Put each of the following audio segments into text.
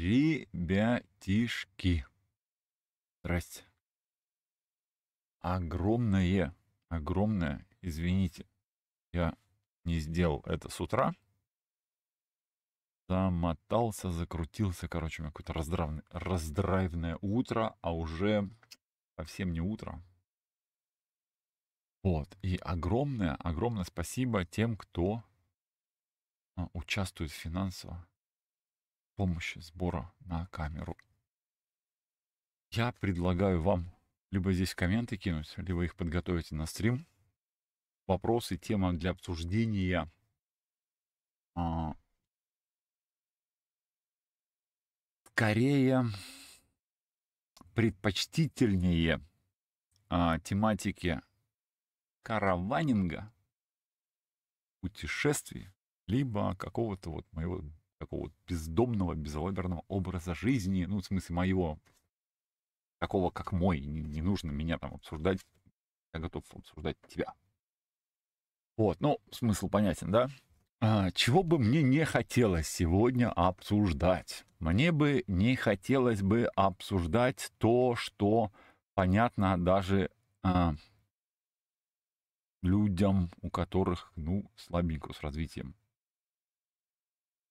Ребятишки. Здрасте. Огромное, огромное, извините, я не сделал это с утра. Замотался, закрутился, короче, у меня какое-то раздравное, раздравное утро, а уже совсем не утро. Вот, и огромное, огромное спасибо тем, кто а, участвует финансово помощи сбора на камеру. Я предлагаю вам либо здесь комменты кинуть, либо их подготовить на стрим. Вопросы, тема для обсуждения. А, скорее, предпочтительнее а, тематики караванинга, путешествий, либо какого-то вот моего такого бездомного, безалаберного образа жизни, ну, в смысле моего, такого, как мой, не, не нужно меня там обсуждать, я готов обсуждать тебя. Вот, ну, смысл понятен, да? А, чего бы мне не хотелось сегодня обсуждать? Мне бы не хотелось бы обсуждать то, что понятно даже а, людям, у которых, ну, слабенько с развитием.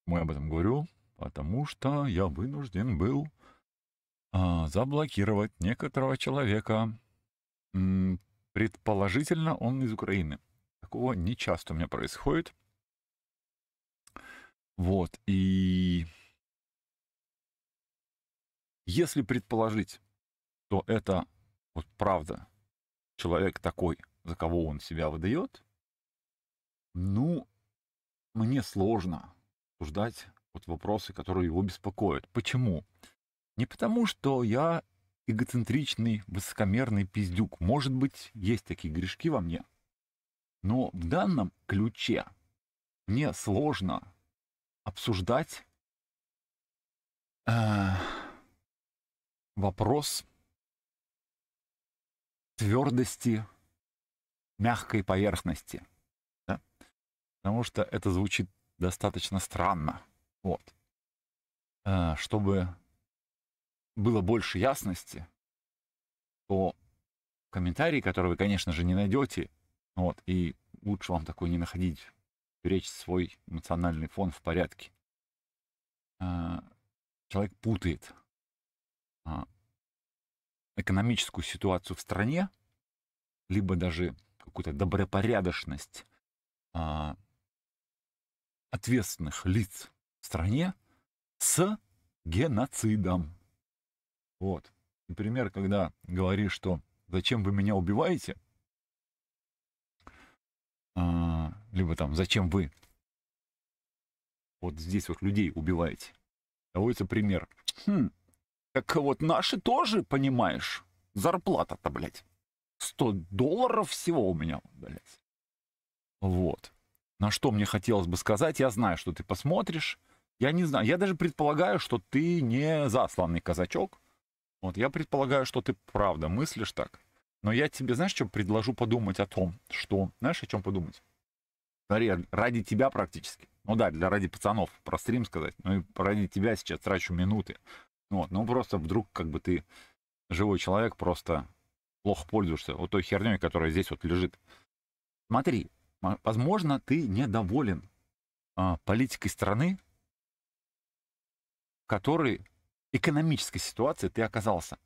Почему я об этом говорю? Потому что я вынужден был а, заблокировать некоторого человека. М предположительно, он из Украины. Такого не часто у меня происходит. Вот, и если предположить, то это вот правда, человек такой, за кого он себя выдает, ну, мне сложно обсуждать вот вопросы, которые его беспокоят. Почему? Не потому, что я эгоцентричный, высокомерный пиздюк. Может быть, есть такие грешки во мне. Но в данном ключе мне сложно обсуждать э, вопрос твердости мягкой поверхности. Да? Потому что это звучит достаточно странно. Вот. Э, чтобы было больше ясности, то комментарии, которые вы, конечно же, не найдете, вот, и лучше вам такой не находить, беречь свой эмоциональный фон в порядке. Э, человек путает а, экономическую ситуацию в стране, либо даже какую-то добропорядочность а, ответственных лиц в стране с геноцидом. Вот. Например, когда говоришь, что «зачем вы меня убиваете?» а, либо там «зачем вы?» Вот здесь вот людей убиваете. Доводится пример. Хм, так вот наши тоже, понимаешь, зарплата-то, блядь, 100 долларов всего у меня, блядь. Вот на что мне хотелось бы сказать. Я знаю, что ты посмотришь. Я не знаю. Я даже предполагаю, что ты не засланный казачок. Вот, я предполагаю, что ты правда мыслишь так. Но я тебе, знаешь, что предложу подумать о том, что... Знаешь, о чем подумать? ради тебя практически. Ну да, для ради пацанов, про стрим сказать. Ну и ради тебя сейчас трачу минуты. Вот, ну просто вдруг как бы ты живой человек, просто плохо пользуешься вот той херней, которая здесь вот лежит. Смотри, Возможно, ты недоволен а, политикой страны, в которой экономической ситуации ты оказался.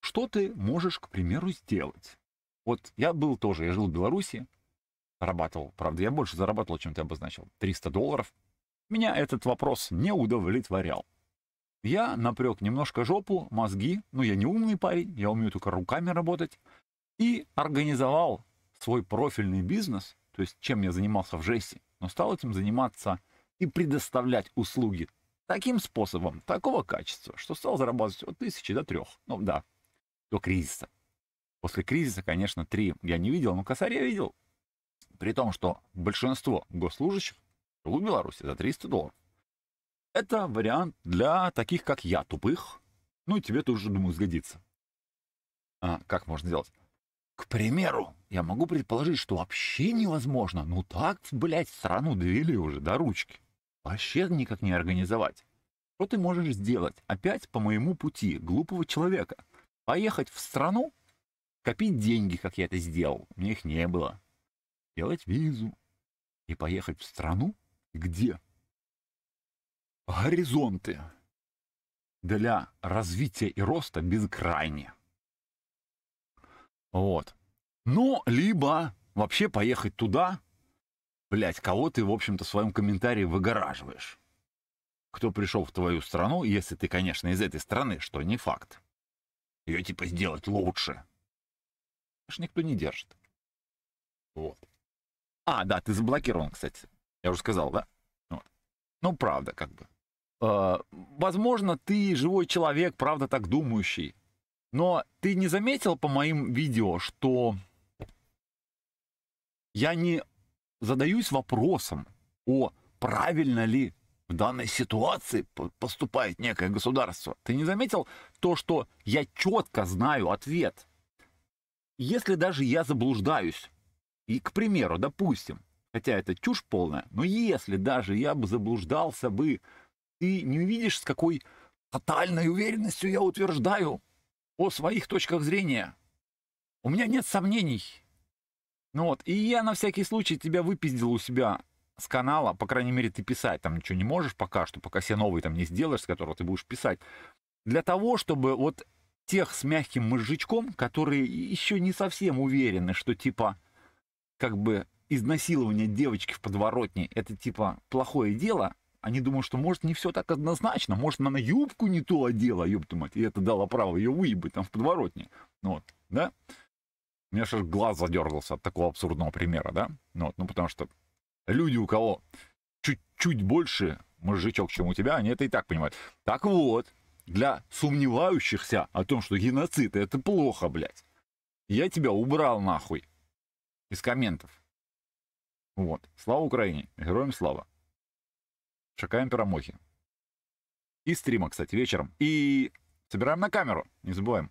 Что ты можешь, к примеру, сделать? Вот я был тоже, я жил в Беларуси, зарабатывал, правда, я больше зарабатывал, чем ты обозначил, 300 долларов. Меня этот вопрос не удовлетворял. Я напрек немножко жопу, мозги, ну я не умный парень, я умею только руками работать, и организовал свой профильный бизнес то есть чем я занимался в ЖЭСе, но стал этим заниматься и предоставлять услуги таким способом, такого качества, что стал зарабатывать от тысячи до трех, ну да, до кризиса. После кризиса, конечно, три я не видел, но косарь я видел. При том, что большинство госслужащих в Беларуси за 300 долларов. Это вариант для таких, как я, тупых. Ну и тебе тоже, думаю, сгодится. А, как можно сделать? К примеру, я могу предположить, что вообще невозможно. Ну так, блядь, страну довели уже до ручки. Вообще никак не организовать. Что ты можешь сделать? Опять по моему пути, глупого человека. Поехать в страну, копить деньги, как я это сделал. У меня их не было. Делать визу. И поехать в страну? Где? Горизонты для развития и роста безкрайние. Вот. Ну, либо вообще поехать туда, блядь, кого ты, в общем-то, в своем комментарии выгораживаешь. Кто пришел в твою страну, если ты, конечно, из этой страны, что не факт. Ее типа сделать лучше. Аж никто не держит. Вот. А, да, ты заблокирован, кстати. Я уже сказал, да? Вот. Ну, правда, как бы. Э, возможно, ты живой человек, правда, так думающий. Но ты не заметил по моим видео, что я не задаюсь вопросом о правильно ли в данной ситуации поступает некое государство. Ты не заметил то, что я четко знаю ответ? Если даже я заблуждаюсь, и, к примеру, допустим, хотя это чушь полная, но если даже я бы заблуждался бы, ты не увидишь, с какой тотальной уверенностью я утверждаю, о своих точках зрения. У меня нет сомнений. Ну вот, и я на всякий случай тебя выпиздил у себя с канала, по крайней мере, ты писать там ничего не можешь пока что, пока все новые там не сделаешь, с которого ты будешь писать. Для того, чтобы вот тех с мягким мозжечком, которые еще не совсем уверены, что типа как бы изнасилование девочки в подворотне это типа плохое дело, они думают, что может не все так однозначно, может она на юбку не то одела, ёпта мать, и это дало право ее выебать там в подворотне. Ну вот, да? У меня же глаз задергался от такого абсурдного примера, да? Ну вот, ну потому что люди, у кого чуть-чуть больше мужичок, чем у тебя, они это и так понимают. Так вот, для сомневающихся о том, что геноцид это плохо, блядь, я тебя убрал нахуй из комментов. Вот. Слава Украине. Героям слава. Шакаем пиромохи. И стрима, кстати, вечером. И собираем на камеру. Не забываем.